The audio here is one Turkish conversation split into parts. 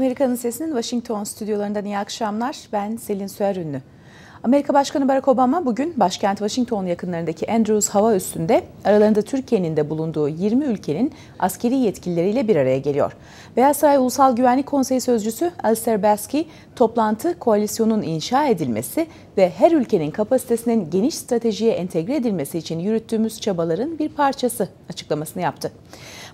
Amerika'nın Sesi'nin Washington stüdyolarından iyi akşamlar. Ben Selin Süer ünlü. Amerika Başkanı Barack Obama bugün başkent Washington yakınlarındaki Andrews Hava Üssü'nde aralarında Türkiye'nin de bulunduğu 20 ülkenin askeri yetkilileriyle bir araya geliyor. Beyaz Saray Ulusal Güvenlik Konseyi Sözcüsü Alistair Baski, toplantı koalisyonun inşa edilmesi ve her ülkenin kapasitesinin geniş stratejiye entegre edilmesi için yürüttüğümüz çabaların bir parçası açıklamasını yaptı.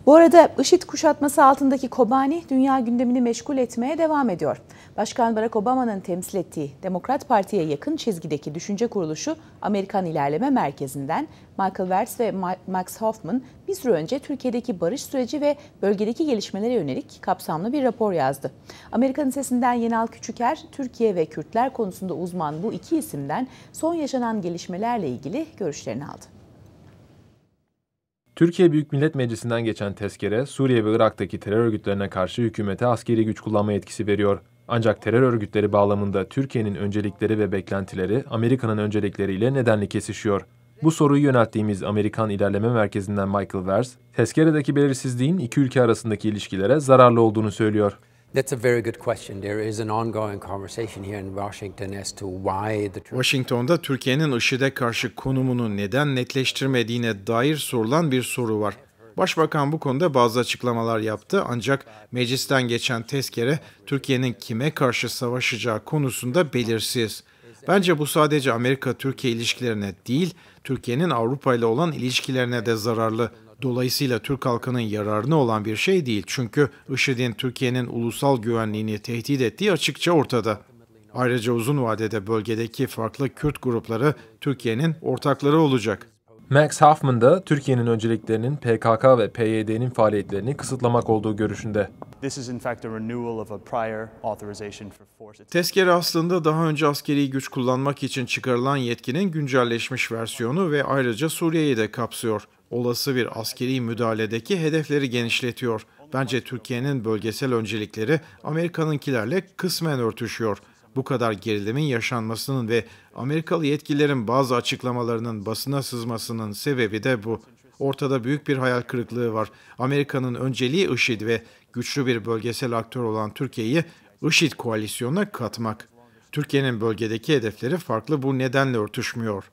Bu arada IŞİD kuşatması altındaki Kobani dünya gündemini meşgul etmeye devam ediyor. Başkan Barack Obama'nın temsil ettiği Demokrat Parti'ye yakın çizgideki düşünce kuruluşu Amerikan İlerleme Merkezi'nden Michael Vers ve Max Hoffman bir süre önce Türkiye'deki barış süreci ve bölgedeki gelişmelere yönelik kapsamlı bir rapor yazdı. Amerikan sesinden Yenal Küçüker, Türkiye ve Kürtler konusunda uzman bu iki isimden son yaşanan gelişmelerle ilgili görüşlerini aldı. Türkiye Büyük Millet Meclisi'nden geçen tezkere Suriye ve Irak'taki terör örgütlerine karşı hükümete askeri güç kullanma yetkisi veriyor. Ancak terör örgütleri bağlamında Türkiye'nin öncelikleri ve beklentileri Amerika'nın öncelikleriyle nedenli kesişiyor. Bu soruyu yönelttiğimiz Amerikan İlerleme Merkezi'nden Michael Vers, tezkeredeki belirsizliğin iki ülke arasındaki ilişkilere zararlı olduğunu söylüyor. That's a very good question. There is an ongoing conversation here in Washington as to why the Washington'da Türkiye'nin IŞİD'e karşı konumunu neden netleştirmediğine dair sorulan bir soru var. Başbakan bu konuda bazı açıklamalar yaptı ancak meclisten geçen tezkere Türkiye'nin kime karşı savaşacağı konusunda belirsiz. Bence bu sadece Amerika-Türkiye ilişkilerine değil, Türkiye'nin Avrupa ile olan ilişkilerine de zararlı dolayısıyla Türk halkının yararına olan bir şey değil. Çünkü IŞİD'in Türkiye'nin ulusal güvenliğini tehdit ettiği açıkça ortada. Ayrıca uzun vadede bölgedeki farklı Kürt grupları Türkiye'nin ortakları olacak. Max Hoffman da Türkiye'nin önceliklerinin PKK ve PYD'nin faaliyetlerini kısıtlamak olduğu görüşünde. Tezkere aslında daha önce askeri güç kullanmak için çıkarılan yetkinin güncelleşmiş versiyonu ve ayrıca Suriye'yi de kapsıyor. Olası bir askeri müdahaledeki hedefleri genişletiyor. Bence Türkiye'nin bölgesel öncelikleri Amerika'nınkilerle kısmen örtüşüyor bu kadar gerilimin yaşanmasının ve Amerikalı yetkililerin bazı açıklamalarının basına sızmasının sebebi de bu. Ortada büyük bir hayal kırıklığı var. Amerika'nın önceliği IŞİD ve güçlü bir bölgesel aktör olan Türkiye'yi IŞİD koalisyonuna katmak. Türkiye'nin bölgedeki hedefleri farklı bu nedenle örtüşmüyor.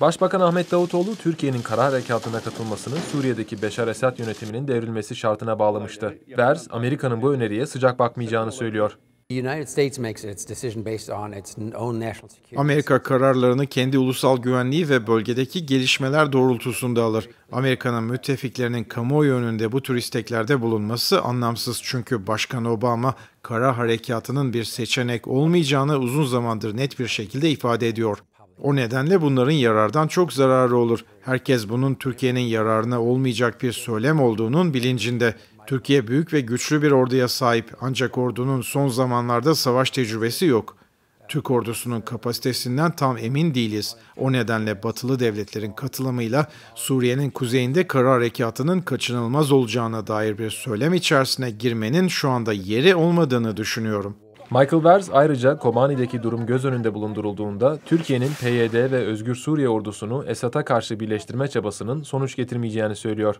Başbakan Ahmet Davutoğlu, Türkiye'nin karar harekatına katılmasını Suriye'deki Beşar Esad yönetiminin devrilmesi şartına bağlamıştı. Vers, Amerika'nın bu öneriye sıcak bakmayacağını söylüyor. Amerika kararlarını kendi ulusal güvenliği ve bölgedeki gelişmeler doğrultusunda alır. Amerika'nın müttefiklerinin kamuoyu önünde bu tür isteklerde bulunması anlamsız çünkü Başkan Obama kara harekatının bir seçenek olmayacağını uzun zamandır net bir şekilde ifade ediyor. O nedenle bunların yarardan çok zararı olur. Herkes bunun Türkiye'nin yararına olmayacak bir söylem olduğunun bilincinde. Türkiye büyük ve güçlü bir orduya sahip ancak ordunun son zamanlarda savaş tecrübesi yok. Türk ordusunun kapasitesinden tam emin değiliz. O nedenle batılı devletlerin katılımıyla Suriye'nin kuzeyinde kara harekatının kaçınılmaz olacağına dair bir söylem içerisine girmenin şu anda yeri olmadığını düşünüyorum. Michael Vers ayrıca Kobani'deki durum göz önünde bulundurulduğunda Türkiye'nin PYD ve Özgür Suriye ordusunu Esad'a karşı birleştirme çabasının sonuç getirmeyeceğini söylüyor.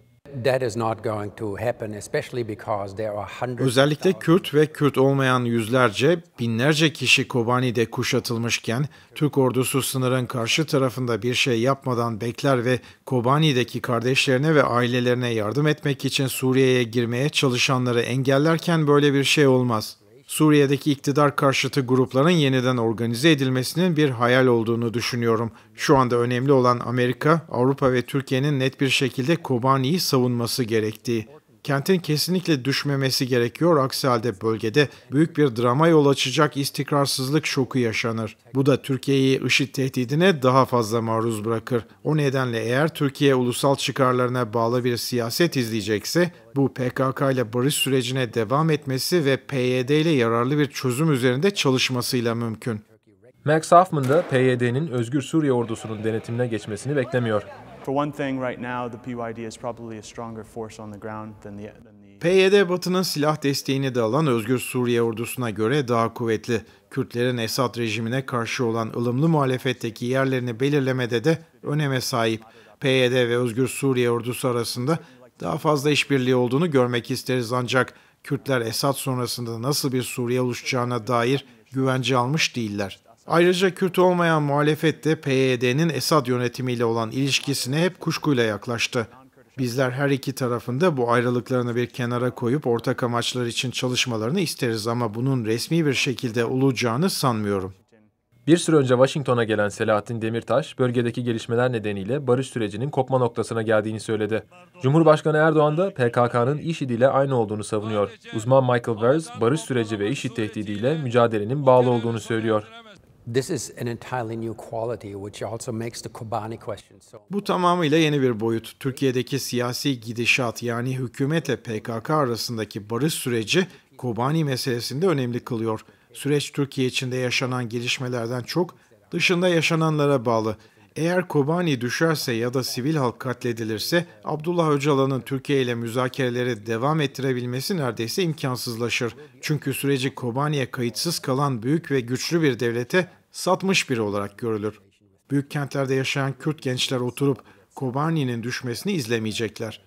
Özellikle Kürt ve Kürt olmayan yüzlerce, binlerce kişi Kobani'de kuşatılmışken Türk ordusu sınırın karşı tarafında bir şey yapmadan bekler ve Kobani'deki kardeşlerine ve ailelerine yardım etmek için Suriye'ye girmeye çalışanları engellerken böyle bir şey olmaz. Suriye'deki iktidar karşıtı grupların yeniden organize edilmesinin bir hayal olduğunu düşünüyorum. Şu anda önemli olan Amerika, Avrupa ve Türkiye'nin net bir şekilde Kobani'yi savunması gerektiği. Kentin kesinlikle düşmemesi gerekiyor. Aksi halde bölgede büyük bir drama yol açacak istikrarsızlık şoku yaşanır. Bu da Türkiye'yi IŞİD tehdidine daha fazla maruz bırakır. O nedenle eğer Türkiye ulusal çıkarlarına bağlı bir siyaset izleyecekse bu PKK ile barış sürecine devam etmesi ve PYD ile yararlı bir çözüm üzerinde çalışmasıyla mümkün. Max Hoffman da PYD'nin Özgür Suriye ordusunun denetimine geçmesini beklemiyor. For one thing, right now the PYD is probably a stronger force on the ground than the PYD Batı'nın silah desteğini de alan Özgür Suriye ordusuna göre daha kuvvetli. Kürtlerin Esad rejimine karşı olan ılımlı muhalefetteki yerlerini belirlemede de öneme sahip. PYD ve Özgür Suriye ordusu arasında daha fazla işbirliği olduğunu görmek isteriz ancak Kürtler Esad sonrasında nasıl bir Suriye oluşacağına dair güvence almış değiller. Ayrıca Kürt olmayan muhalefet de PYD'nin Esad yönetimiyle olan ilişkisine hep kuşkuyla yaklaştı. Bizler her iki tarafında bu ayrılıklarını bir kenara koyup ortak amaçlar için çalışmalarını isteriz ama bunun resmi bir şekilde olacağını sanmıyorum. Bir süre önce Washington'a gelen Selahattin Demirtaş, bölgedeki gelişmeler nedeniyle barış sürecinin kopma noktasına geldiğini söyledi. Cumhurbaşkanı Erdoğan da PKK'nın IŞİD ile aynı olduğunu savunuyor. Uzman Michael Vers, barış süreci ve IŞİD tehdidiyle mücadelenin bağlı olduğunu söylüyor. Bu tamamıyla yeni bir boyut. Türkiye'deki siyasi gidişat yani hükümetle PKK arasındaki barış süreci Kobani meselesinde önemli kılıyor. Süreç Türkiye içinde yaşanan gelişmelerden çok dışında yaşananlara bağlı. Eğer Kobani düşerse ya da sivil halk katledilirse Abdullah Öcalan'ın Türkiye ile müzakereleri devam ettirebilmesi neredeyse imkansızlaşır. Çünkü süreci Kobani'ye kayıtsız kalan büyük ve güçlü bir devlete satmış biri olarak görülür. Büyük kentlerde yaşayan Kürt gençler oturup Kobani'nin düşmesini izlemeyecekler.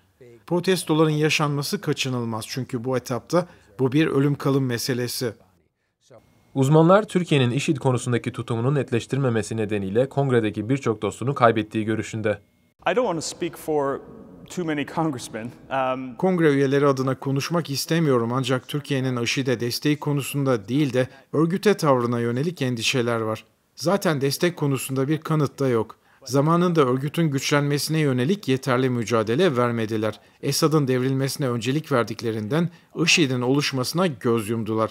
Protestoların yaşanması kaçınılmaz çünkü bu etapta bu bir ölüm kalım meselesi. Uzmanlar Türkiye'nin IŞİD konusundaki tutumunun netleştirmemesi nedeniyle kongredeki birçok dostunu kaybettiği görüşünde. Um, Kongre üyeleri adına konuşmak istemiyorum ancak Türkiye'nin IŞİD'e desteği konusunda değil de örgüte tavrına yönelik endişeler var. Zaten destek konusunda bir kanıt da yok. Zamanında örgütün güçlenmesine yönelik yeterli mücadele vermediler. Esad'ın devrilmesine öncelik verdiklerinden IŞİD'in oluşmasına göz yumdular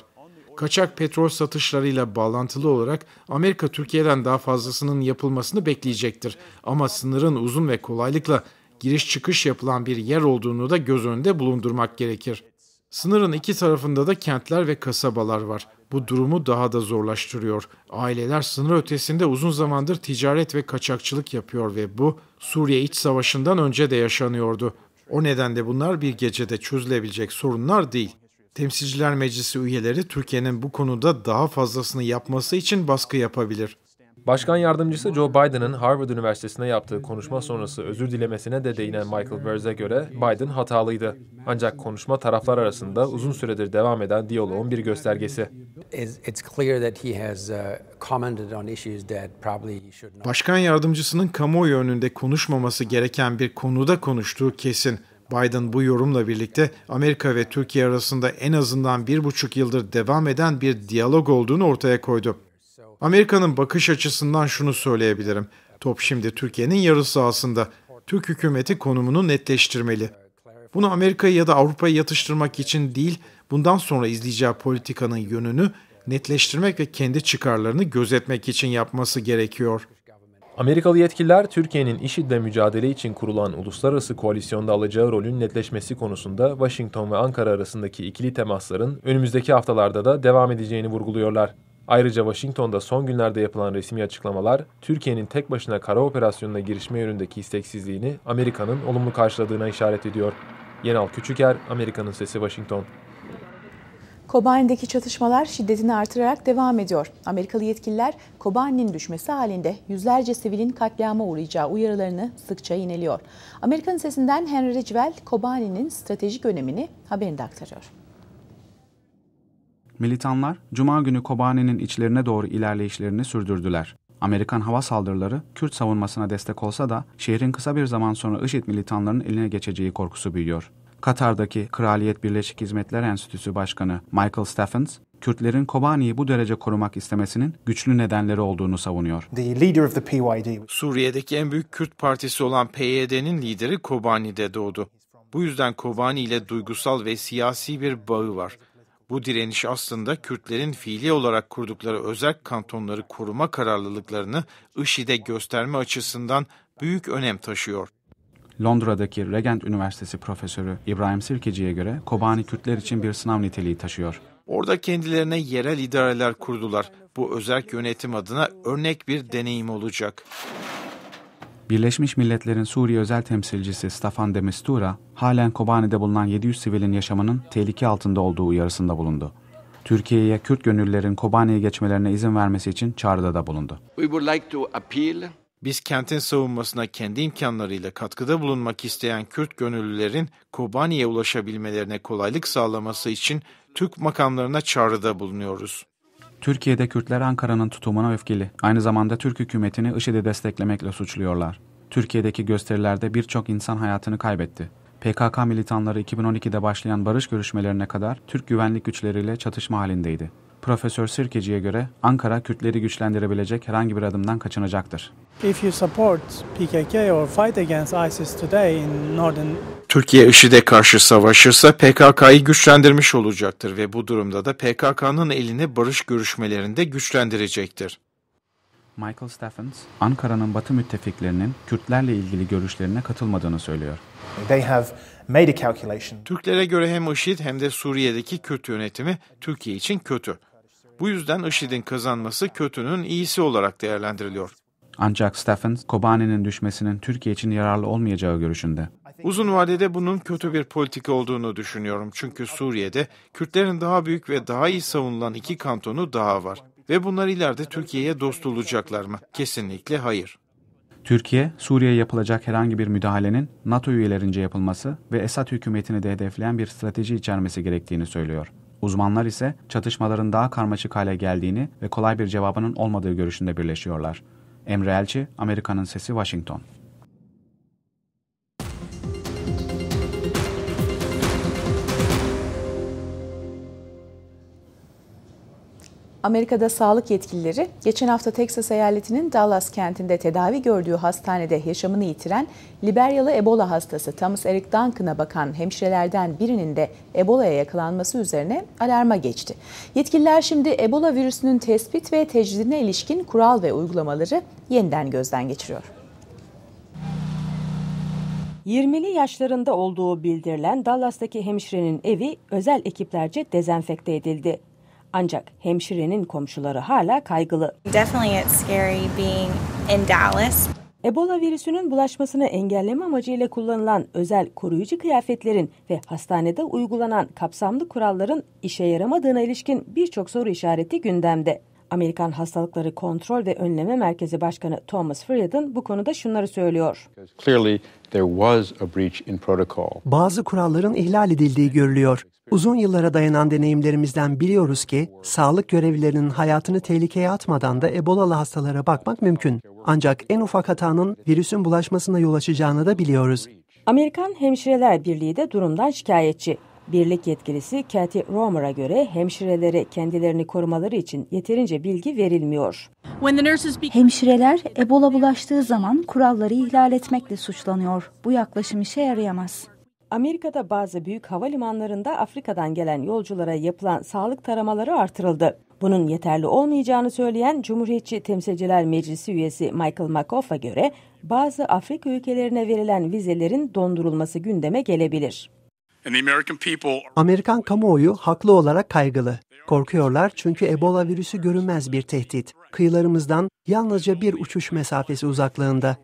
kaçak petrol satışlarıyla bağlantılı olarak Amerika Türkiye'den daha fazlasının yapılmasını bekleyecektir. Ama sınırın uzun ve kolaylıkla giriş çıkış yapılan bir yer olduğunu da göz önünde bulundurmak gerekir. Sınırın iki tarafında da kentler ve kasabalar var. Bu durumu daha da zorlaştırıyor. Aileler sınır ötesinde uzun zamandır ticaret ve kaçakçılık yapıyor ve bu Suriye iç savaşından önce de yaşanıyordu. O nedenle bunlar bir gecede çözülebilecek sorunlar değil. Temsilciler Meclisi üyeleri Türkiye'nin bu konuda daha fazlasını yapması için baskı yapabilir. Başkan yardımcısı Joe Biden'ın Harvard Üniversitesi'ne yaptığı konuşma sonrası özür dilemesine de değinen Michael Verz'e göre Biden hatalıydı. Ancak konuşma taraflar arasında uzun süredir devam eden diyaloğun bir göstergesi. Uh, Başkan yardımcısının kamuoyu önünde konuşmaması gereken bir konuda konuştuğu kesin. Biden bu yorumla birlikte Amerika ve Türkiye arasında en azından bir buçuk yıldır devam eden bir diyalog olduğunu ortaya koydu. Amerika'nın bakış açısından şunu söyleyebilirim. Top şimdi Türkiye'nin yarısı sahasında. Türk hükümeti konumunu netleştirmeli. Bunu Amerika'yı ya da Avrupa'yı yatıştırmak için değil, bundan sonra izleyeceği politikanın yönünü netleştirmek ve kendi çıkarlarını gözetmek için yapması gerekiyor. Amerikalı yetkililer Türkiye'nin IŞİD'le mücadele için kurulan uluslararası koalisyonda alacağı rolün netleşmesi konusunda Washington ve Ankara arasındaki ikili temasların önümüzdeki haftalarda da devam edeceğini vurguluyorlar. Ayrıca Washington'da son günlerde yapılan resmi açıklamalar Türkiye'nin tek başına kara operasyonuna girişme yönündeki isteksizliğini Amerika'nın olumlu karşıladığına işaret ediyor. Yenal Küçüker, Amerika'nın Sesi Washington. Kobani'deki çatışmalar şiddetini artırarak devam ediyor. Amerikalı yetkililer Kobani'nin düşmesi halinde yüzlerce sivilin katliama uğrayacağı uyarılarını sıkça ineliyor. Amerikan sesinden Henry Ridgewell Kobani'nin stratejik önemini haberinde aktarıyor. Militanlar cuma günü Kobani'nin içlerine doğru ilerleyişlerini sürdürdüler. Amerikan hava saldırıları Kürt savunmasına destek olsa da şehrin kısa bir zaman sonra IŞİD militanlarının eline geçeceği korkusu büyüyor. Katar'daki Kraliyet Birleşik Hizmetler Enstitüsü Başkanı Michael Stephens, Kürtlerin Kobani'yi bu derece korumak istemesinin güçlü nedenleri olduğunu savunuyor. Suriye'deki en büyük Kürt partisi olan PYD'nin lideri Kobani'de doğdu. Bu yüzden Kobani ile duygusal ve siyasi bir bağı var. Bu direniş aslında Kürtlerin fiili olarak kurdukları özel kantonları koruma kararlılıklarını IŞİD'e gösterme açısından büyük önem taşıyor. Londra'daki Regent Üniversitesi profesörü İbrahim Sirkeci'ye göre Kobani Kürtler için bir sınav niteliği taşıyor. Orada kendilerine yerel idareler kurdular. Bu özerk yönetim adına örnek bir deneyim olacak. Birleşmiş Milletler'in Suriye özel temsilcisi Stefan de Mistura, halen Kobani'de bulunan 700 sivilin yaşamının tehlike altında olduğu uyarısında bulundu. Türkiye'ye Kürt gönüllerin Kobani'ye geçmelerine izin vermesi için çağrıda da bulundu. We would like to appeal biz kentin savunmasına kendi imkanlarıyla katkıda bulunmak isteyen Kürt gönüllülerin Kobani'ye ulaşabilmelerine kolaylık sağlaması için Türk makamlarına çağrıda bulunuyoruz. Türkiye'de Kürtler Ankara'nın tutumuna öfkeli. Aynı zamanda Türk hükümetini IŞİD'i desteklemekle suçluyorlar. Türkiye'deki gösterilerde birçok insan hayatını kaybetti. PKK militanları 2012'de başlayan barış görüşmelerine kadar Türk güvenlik güçleriyle çatışma halindeydi. Profesör Sirkeci'ye göre Ankara Kürtleri güçlendirebilecek herhangi bir adımdan kaçınacaktır. If you support PKK or fight against ISIS today in northern Türkiye IŞİD'e karşı savaşırsa PKK'yı güçlendirmiş olacaktır ve bu durumda da PKK'nın elini barış görüşmelerinde güçlendirecektir. Michael Stephens, Ankara'nın Batı müttefiklerinin Kürtlerle ilgili görüşlerine katılmadığını söylüyor. They have made a calculation. Türklere göre hem IŞİD hem de Suriye'deki Kürt yönetimi Türkiye için kötü. Bu yüzden IŞİD'in kazanması kötünün iyisi olarak değerlendiriliyor. Ancak Stephens, Kobani'nin düşmesinin Türkiye için yararlı olmayacağı görüşünde. Uzun vadede bunun kötü bir politik olduğunu düşünüyorum. Çünkü Suriye'de Kürtlerin daha büyük ve daha iyi savunulan iki kantonu daha var. Ve bunlar ileride Türkiye'ye dost olacaklar mı? Kesinlikle hayır. Türkiye, Suriye'ye yapılacak herhangi bir müdahalenin NATO üyelerince yapılması ve Esad hükümetini de hedefleyen bir strateji içermesi gerektiğini söylüyor. Uzmanlar ise çatışmaların daha karmaşık hale geldiğini ve kolay bir cevabının olmadığı görüşünde birleşiyorlar. Emre Elçi, Amerika'nın Sesi, Washington. Amerika'da sağlık yetkilileri geçen hafta Texas eyaletinin Dallas kentinde tedavi gördüğü hastanede yaşamını yitiren Liberyalı Ebola hastası Thomas Eric Duncan'a bakan hemşirelerden birinin de Ebola'ya yakalanması üzerine alarma geçti. Yetkililer şimdi Ebola virüsünün tespit ve tecridine ilişkin kural ve uygulamaları yeniden gözden geçiriyor. 20'li yaşlarında olduğu bildirilen Dallas'taki hemşirenin evi özel ekiplerce dezenfekte edildi. Ancak hemşirenin komşuları hala kaygılı. Ebola virüsünün bulaşmasını engelleme amacıyla kullanılan özel koruyucu kıyafetlerin ve hastanede uygulanan kapsamlı kuralların işe yaramadığına ilişkin birçok soru işareti gündemde. Amerikan Hastalıkları Kontrol ve Önleme Merkezi Başkanı Thomas Friedman bu konuda şunları söylüyor. Bazı kuralların ihlal edildiği görülüyor. Uzun yıllara dayanan deneyimlerimizden biliyoruz ki sağlık görevlilerinin hayatını tehlikeye atmadan da Ebola'lı hastalara bakmak mümkün. Ancak en ufak hatanın virüsün bulaşmasına yol açacağını da biliyoruz. Amerikan Hemşireler Birliği de durumdan şikayetçi. Birlik yetkilisi Kathy Romer'a göre hemşirelere kendilerini korumaları için yeterince bilgi verilmiyor. Hemşireler Ebola bulaştığı zaman kuralları ihlal etmekle suçlanıyor. Bu yaklaşım işe yarayamaz. Amerika'da bazı büyük havalimanlarında Afrika'dan gelen yolculara yapılan sağlık taramaları artırıldı. Bunun yeterli olmayacağını söyleyen Cumhuriyetçi Temsilciler Meclisi üyesi Michael McAuliffe'a göre bazı Afrika ülkelerine verilen vizelerin dondurulması gündeme gelebilir. Amerikan kamuoyu haklı olarak kaygılı. Korkuyorlar çünkü Ebola virüsü görünmez bir tehdit. Kıyılarımızdan yalnızca bir uçuş mesafesi uzaklığında.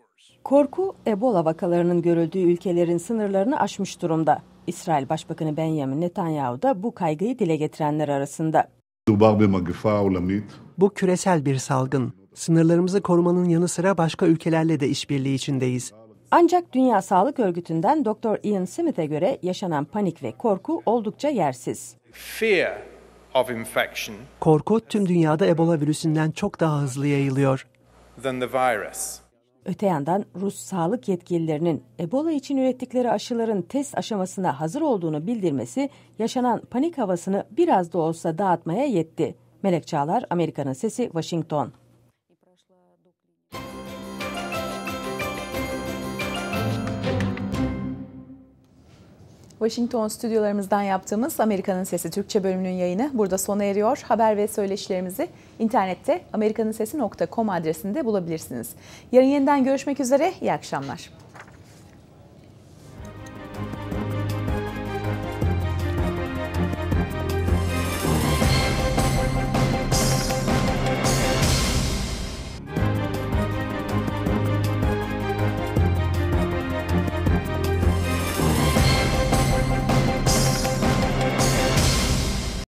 Korku Ebola vakalarının görüldüğü ülkelerin sınırlarını aşmış durumda. İsrail Başbakanı Benjamin Netanyahu da bu kaygıyı dile getirenler arasında. Bu küresel bir salgın. Sınırlarımızı korumanın yanı sıra başka ülkelerle de işbirliği içindeyiz. Ancak Dünya Sağlık Örgütü'nden Dr. Ian Smith'e göre yaşanan panik ve korku oldukça yersiz. Fear Korku tüm dünyada Ebola virüsünden çok daha hızlı yayılıyor. Öte yandan Rus sağlık yetkililerinin Ebola için ürettikleri aşıların test aşamasına hazır olduğunu bildirmesi yaşanan panik havasını biraz da olsa dağıtmaya yetti. Melek Çağlar, Amerika'nın Sesi, Washington. Washington stüdyolarımızdan yaptığımız Amerika'nın Sesi Türkçe bölümünün yayını burada sona eriyor. Haber ve söyleşilerimizi internette amerikaninsesi.com adresinde bulabilirsiniz. Yarın yeniden görüşmek üzere, iyi akşamlar.